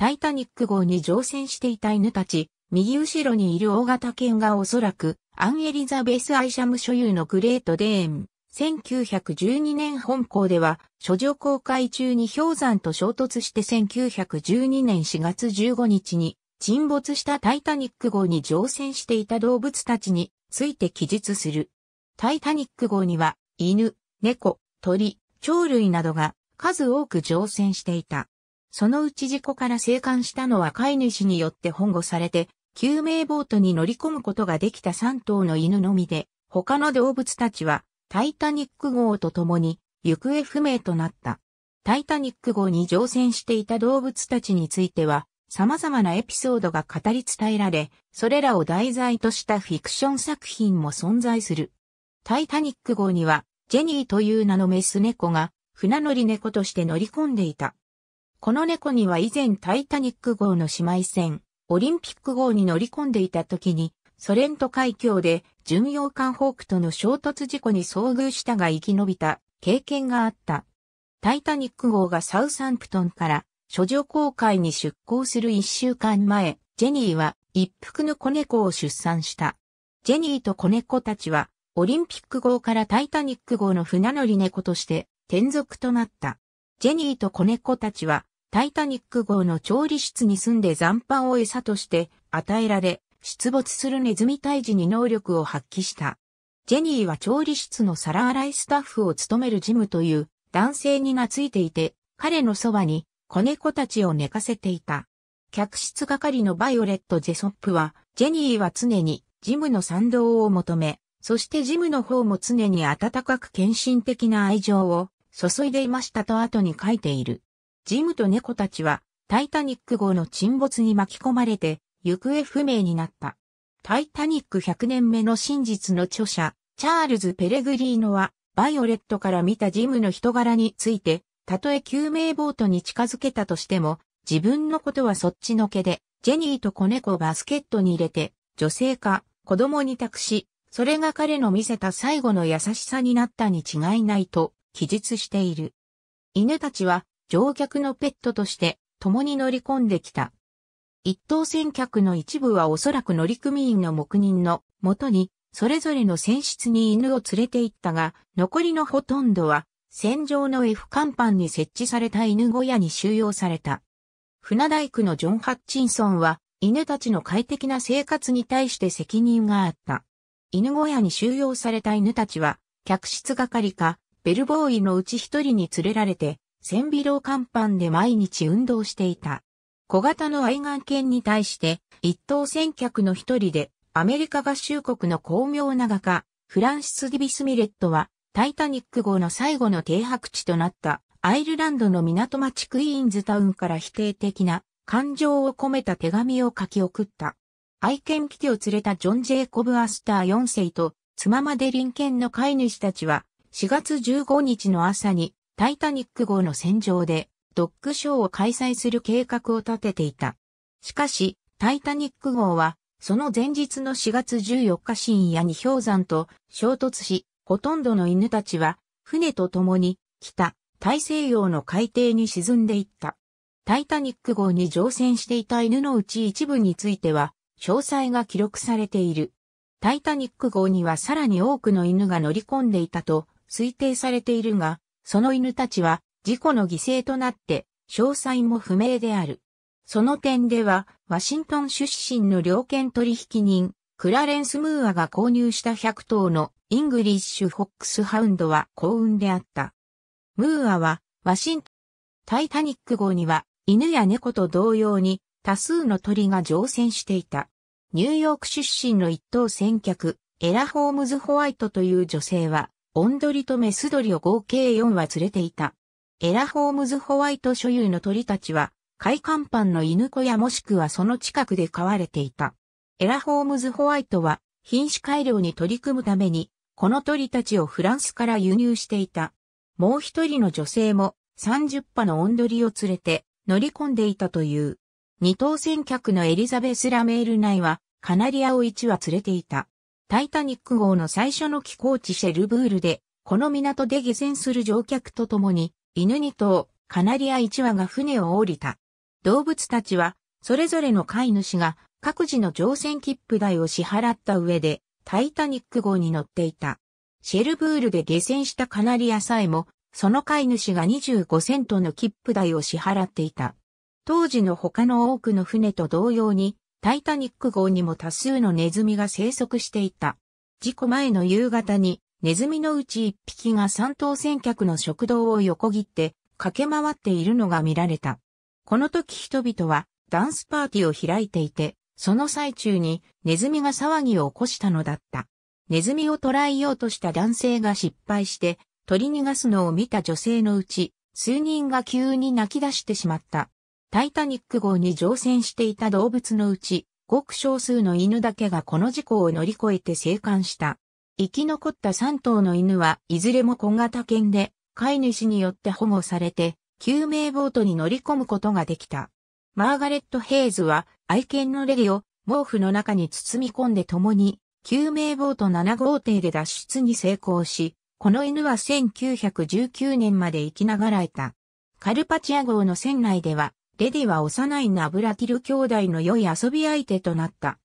タイタニック号に乗船していた犬たち、右後ろにいる大型犬がおそらく、アンエリザベス・アイシャム所有のグレート・デーン。1912年本校では、諸女公開中に氷山と衝突して1912年4月15日に、沈没したタイタニック号に乗船していた動物たちについて記述する。タイタニック号には、犬、猫、鳥、鳥類などが数多く乗船していた。そのうち事故から生還したのは飼い主によって保護されて、救命ボートに乗り込むことができた3頭の犬のみで、他の動物たちは、タイタニック号と共に、行方不明となった。タイタニック号に乗船していた動物たちについては、様々なエピソードが語り伝えられ、それらを題材としたフィクション作品も存在する。タイタニック号には、ジェニーという名のメス猫が、船乗り猫として乗り込んでいた。この猫には以前タイタニック号の姉妹船、オリンピック号に乗り込んでいた時に、ソ連と海峡で巡洋艦ホークとの衝突事故に遭遇したが生き延びた経験があった。タイタニック号がサウサンプトンから諸女航海に出港する一週間前、ジェニーは一服の子猫を出産した。ジェニーと子猫たちはオリンピック号からタイタニック号の船乗り猫として転属となった。ジェニーと子猫たちはタイタニック号の調理室に住んで残飯を餌として与えられ、出没するネズミ退治に能力を発揮した。ジェニーは調理室の皿洗いスタッフを務めるジムという男性に懐いていて、彼のそばに子猫たちを寝かせていた。客室係のバイオレット・ジェソップは、ジェニーは常にジムの賛同を求め、そしてジムの方も常に温かく献身的な愛情を注いでいましたと後に書いている。ジムと猫たちはタイタニック号の沈没に巻き込まれて行方不明になった。タイタニック100年目の真実の著者、チャールズ・ペレグリーノは、バイオレットから見たジムの人柄について、たとえ救命ボートに近づけたとしても、自分のことはそっちのけで、ジェニーと子猫をバスケットに入れて、女性か、子供に託し、それが彼の見せた最後の優しさになったに違いないと記述している。犬たちは乗客のペットとして共に乗り込んできた。一等船客の一部はおそらく乗組員の黙認のもとに、それぞれの船室に犬を連れて行ったが、残りのほとんどは、船上の F 甲板に設置された犬小屋に収容された。船大工のジョン・ハッチンソンは、犬たちの快適な生活に対して責任があった。犬小屋に収容された犬たちは、客室係か、ベルボーイのうち一人に連れられて、千尾楼甲板で毎日運動していた。小型の愛玩犬に対して、一等戦客の一人で、アメリカ合衆国の巧妙な画家、フランシス・ディビス・ミレットは、タイタニック号の最後の停泊地となったアイルランドの港町クイーンズタウンから否定的な感情を込めた手紙を書き送った。愛犬危機を連れたジョン・ジェイコブ・アスター4世と妻まで臨犬の飼い主たちは4月15日の朝にタイタニック号の戦場でドッグショーを開催する計画を立てていた。しかし、タイタニック号は、その前日の4月14日深夜に氷山と衝突し、ほとんどの犬たちは、船と共に、北、大西洋の海底に沈んでいった。タイタニック号に乗船していた犬のうち一部については、詳細が記録されている。タイタニック号にはさらに多くの犬が乗り込んでいたと推定されているが、その犬たちは事故の犠牲となって詳細も不明である。その点では、ワシントン出身の猟犬取引人、クラレンス・ムーアが購入した100頭のイングリッシュ・フォックス・ハウンドは幸運であった。ムーアは、ワシントン、タイタニック号には、犬や猫と同様に、多数の鳥が乗船していた。ニューヨーク出身の一等船客、エラ・ホームズ・ホワイトという女性は、オンドリとメスドリを合計4羽連れていた。エラホームズホワイト所有の鳥たちは、海パンの犬小屋もしくはその近くで飼われていた。エラホームズホワイトは、品種改良に取り組むために、この鳥たちをフランスから輸入していた。もう一人の女性も、30羽のオンドリを連れて、乗り込んでいたという。二等船客のエリザベス・ラメール内は、カナリアを1羽連れていた。タイタニック号の最初の寄港地シェルブールで、この港で下船する乗客と共に、犬2頭、カナリア1羽が船を降りた。動物たちは、それぞれの飼い主が各自の乗船切符代を支払った上で、タイタニック号に乗っていた。シェルブールで下船したカナリアさえも、その飼い主が25セントの切符代を支払っていた。当時の他の多くの船と同様に、タイタニック号にも多数のネズミが生息していた。事故前の夕方に、ネズミのうち一匹が三等船客の食堂を横切って駆け回っているのが見られた。この時人々はダンスパーティーを開いていて、その最中にネズミが騒ぎを起こしたのだった。ネズミを捕らえようとした男性が失敗して取り逃がすのを見た女性のうち数人が急に泣き出してしまった。タイタニック号に乗船していた動物のうち、ごく少数の犬だけがこの事故を乗り越えて生還した。生き残った3頭の犬はいずれも小型犬で、飼い主によって保護されて、救命ボートに乗り込むことができた。マーガレット・ヘイズは愛犬のレリを毛布の中に包み込んで共に救命ボート7号艇で脱出に成功し、この犬は1919年まで生きながらえた。カルパチア号の船内ではレディは幼いナブラティル兄弟の良い遊び相手となった。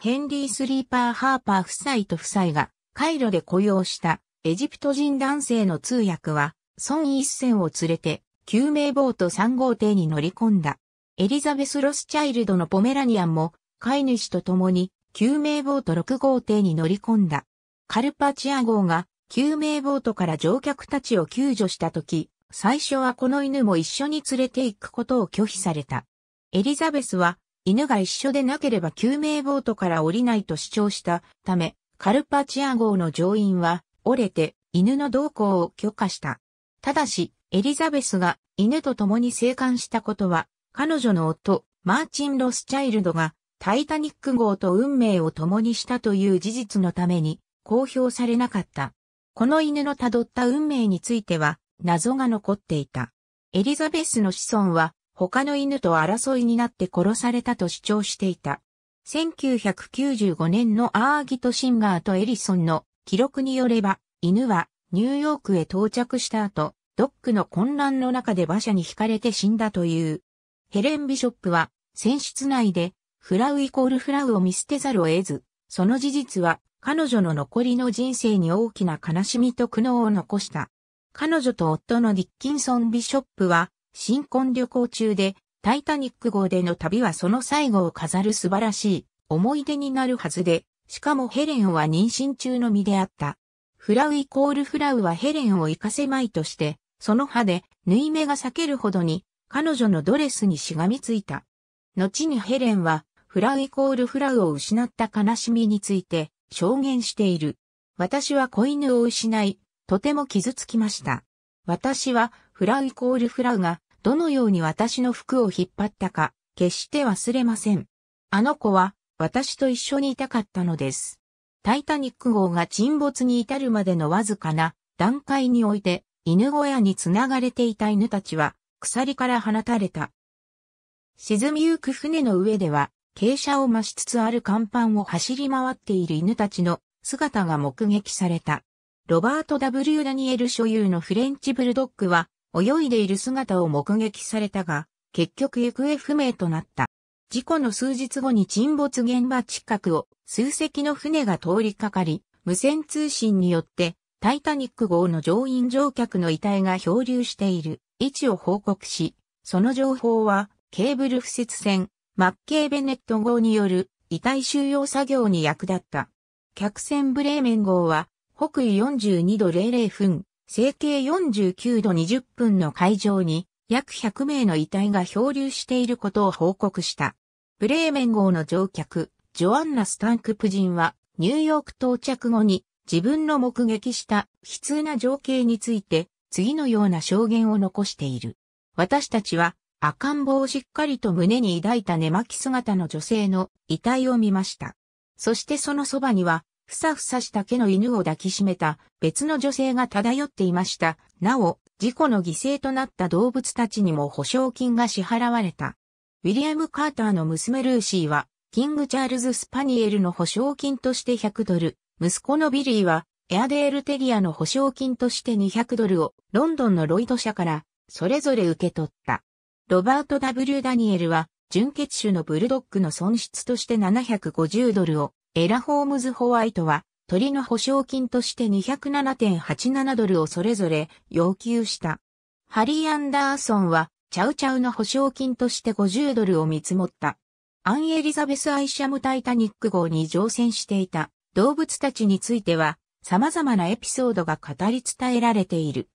ヘンリー・スリーパー・ハーパー夫妻と夫妻が、カイロで雇用したエジプト人男性の通訳は、孫一線を連れて、救命ボート3号艇に乗り込んだ。エリザベス・ロスチャイルドのポメラニアンも、飼い主と共に、救命ボート6号艇に乗り込んだ。カルパチア号が、救命ボートから乗客たちを救助したとき、最初はこの犬も一緒に連れて行くことを拒否された。エリザベスは、犬が一緒でなければ救命ボートから降りないと主張したため、カルパチア号の乗員は折れて犬の同行を許可した。ただし、エリザベスが犬と共に生還したことは、彼女の夫、マーチン・ロスチャイルドがタイタニック号と運命を共にしたという事実のために公表されなかった。この犬の辿った運命については、謎が残っていた。エリザベスの子孫は他の犬と争いになって殺されたと主張していた。1995年のアーギト・シンガーとエリソンの記録によれば、犬はニューヨークへ到着した後、ドックの混乱の中で馬車に惹かれて死んだという。ヘレン・ビショップは、選出内で、フラウイコールフラウを見捨てざるを得ず、その事実は、彼女の残りの人生に大きな悲しみと苦悩を残した。彼女と夫のディッキンソン・ビショップは、新婚旅行中で、タイタニック号での旅はその最後を飾る素晴らしい思い出になるはずで、しかもヘレンは妊娠中の身であった。フラウイコールフラウはヘレンを生かせまいとして、その歯で縫い目が裂けるほどに彼女のドレスにしがみついた。後にヘレンはフラウイコールフラウを失った悲しみについて証言している。私は子犬を失い、とても傷つきました。私は、フライコールフラウが、どのように私の服を引っ張ったか、決して忘れません。あの子は、私と一緒にいたかったのです。タイタニック号が沈没に至るまでのわずかな段階において、犬小屋に繋がれていた犬たちは、鎖から放たれた。沈みゆく船の上では、傾斜を増しつつある甲板を走り回っている犬たちの姿が目撃された。ロバート・ W・ ダニエル所有のフレンチブルドッグは泳いでいる姿を目撃されたが、結局行方不明となった。事故の数日後に沈没現場近くを数隻の船が通りかかり、無線通信によってタイタニック号の乗員乗客の遺体が漂流している位置を報告し、その情報はケーブル敷設船マッケーベネット号による遺体収容作業に役立った。客船ブレーメン号は北緯42度00分、整形49度20分の海上に約100名の遺体が漂流していることを報告した。ブレーメン号の乗客、ジョアンナ・スタンクプ人は、ニューヨーク到着後に自分の目撃した悲痛な情景について、次のような証言を残している。私たちは赤ん坊をしっかりと胸に抱いた寝巻き姿の女性の遺体を見ました。そしてそのそばにはふさふさした毛の犬を抱きしめた別の女性が漂っていました。なお、事故の犠牲となった動物たちにも保証金が支払われた。ウィリアム・カーターの娘ルーシーは、キング・チャールズ・スパニエルの保証金として100ドル、息子のビリーは、エアデール・テリアの保証金として200ドルを、ロンドンのロイド社から、それぞれ受け取った。ロバート・ W・ ダニエルは、純血種のブルドッグの損失として750ドルを、エラ・ホームズ・ホワイトは、鳥の保証金として207.87ドルをそれぞれ要求した。ハリー・アンダーソンは、チャウチャウの保証金として50ドルを見積もった。アンエリザベス・アイシャム・タイタニック号に乗船していた動物たちについては、様々なエピソードが語り伝えられている。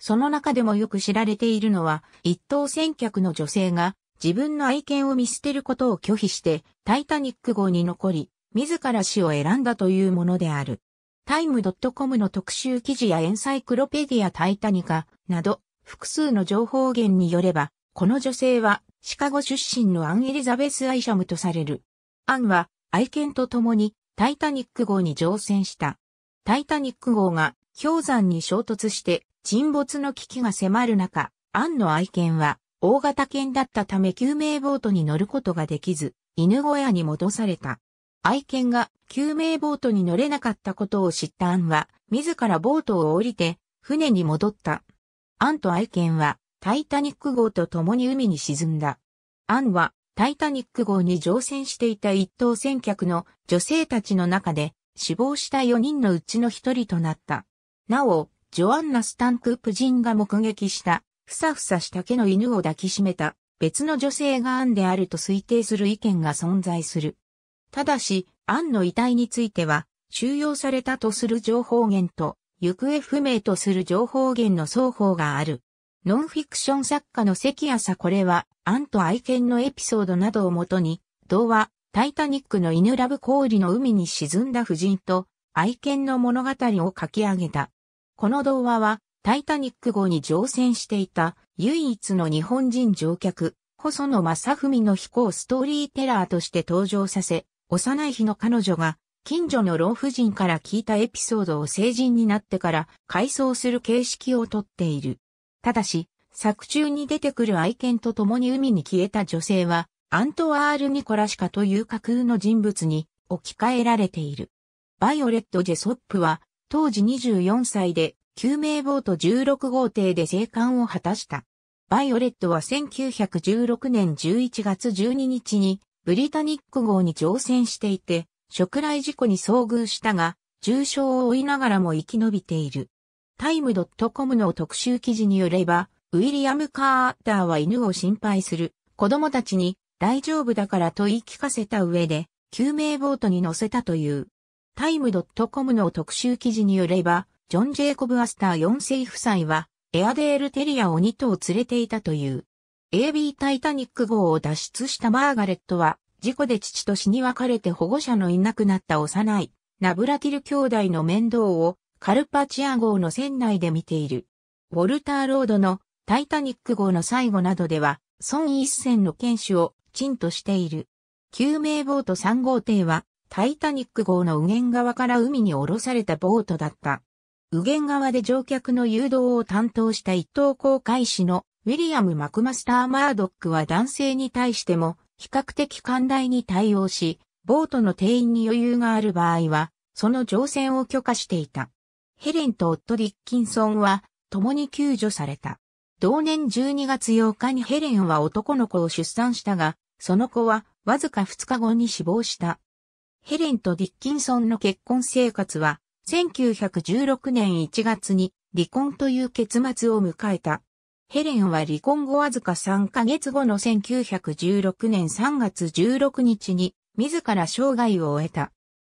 その中でもよく知られているのは、一等船客の女性が自分の愛犬を見捨てることを拒否してタイタニック号に残り、自ら死を選んだというものである。タイム .com の特集記事やエンサイクロペディアタイタニカなど複数の情報源によれば、この女性はシカゴ出身のアン・エリザベス・アイシャムとされる。アンは愛犬と共にタイタニック号に乗船した。タイタニック号が氷山に衝突して沈没の危機が迫る中、アンの愛犬は大型犬だったため救命ボートに乗ることができず、犬小屋に戻された。愛犬が救命ボートに乗れなかったことを知ったアンは、自らボートを降りて、船に戻った。アンと愛犬は、タイタニック号と共に海に沈んだ。アンは、タイタニック号に乗船していた一等船客の女性たちの中で、死亡した4人のうちの一人となった。なお、ジョアンナ・スタンクープ人が目撃した、ふさふさした毛の犬を抱きしめた、別の女性がアンであると推定する意見が存在する。ただし、アンの遺体については、収容されたとする情報源と、行方不明とする情報源の双方がある。ノンフィクション作家の関朝これは、アンと愛犬のエピソードなどをもとに、童話、タイタニックの犬ラブ氷の海に沈んだ夫人と、愛犬の物語を書き上げた。この童話は、タイタニック号に乗船していた、唯一の日本人乗客、細野正文の飛行ストーリーテラーとして登場させ、幼い日の彼女が近所の老婦人から聞いたエピソードを成人になってから回想する形式をとっている。ただし、作中に出てくる愛犬と共に海に消えた女性は、アントワール・ニコラシカという架空の人物に置き換えられている。バイオレット・ジェソップは、当時24歳で、救命ボート16号艇で生還を果たした。バイオレットは1916年11月12日にブリタニック号に乗船していて、食雷事故に遭遇したが、重傷を負いながらも生き延びている。タイム .com の特集記事によれば、ウィリアム・カーターは犬を心配する子供たちに大丈夫だからと言い聞かせた上で救命ボートに乗せたという。タイム .com の特集記事によれば、ジョン・ジェイコブ・アスター4世夫妻はエアデール・テリアを2頭連れていたという。AB タイタニック号を脱出したマーガレットは、事故で父と死に別れて保護者のいなくなった幼い、ナブラティル兄弟の面倒を、カルパチア号の船内で見ている。ウォルターロードのタイタニック号の最後などでは、孫一戦の剣士をチンとしている。救命ボート3号艇は、タイタニック号の右舷側から海に下ろされたボートだった。右舷側で乗客の誘導を担当した一等航海士のウィリアム・マクマスター・マードックは男性に対しても比較的寛大に対応し、ボートの定員に余裕がある場合は、その乗船を許可していた。ヘレンと夫ディッキンソンは共に救助された。同年12月8日にヘレンは男の子を出産したが、その子はわずか2日後に死亡した。ヘレンとディッキンソンの結婚生活は1916年1月に離婚という結末を迎えた。ヘレンは離婚後わずか3ヶ月後の1916年3月16日に自ら生涯を終えた。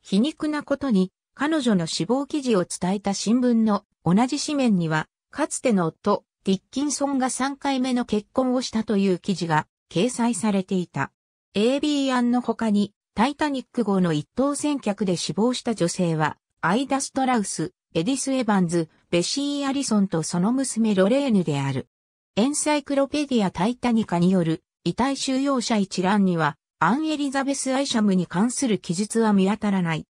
皮肉なことに彼女の死亡記事を伝えた新聞の同じ紙面にはかつての夫、ディッキンソンが3回目の結婚をしたという記事が掲載されていた。AB 案の他にタイタニック号の一等船客で死亡した女性はアイダ・ストラウス、エディス・エヴァンズ、ベシー・アリソンとその娘ロレーヌである。エンサイクロペディア・タイタニカによる遺体収容者一覧には、アン・エリザベス・アイシャムに関する記述は見当たらない。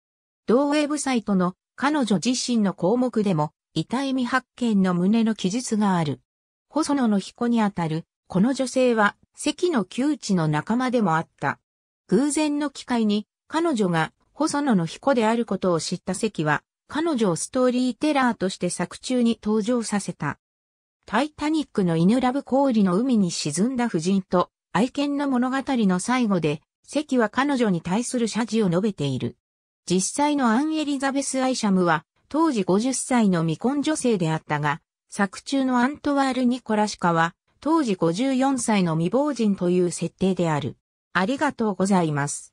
同ウェブサイトの彼女自身の項目でも、遺体未発見の旨の記述がある。細野の彦にあたる、この女性は、関の旧知の仲間でもあった。偶然の機会に、彼女が細野の彦であることを知った関は、彼女をストーリーテラーとして作中に登場させた。タイタニックの犬ラブ氷の海に沈んだ夫人と愛犬の物語の最後で、関は彼女に対する謝辞を述べている。実際のアンエリザベス・アイシャムは、当時50歳の未婚女性であったが、作中のアントワール・ニコラシカは、当時54歳の未亡人という設定である。ありがとうございます。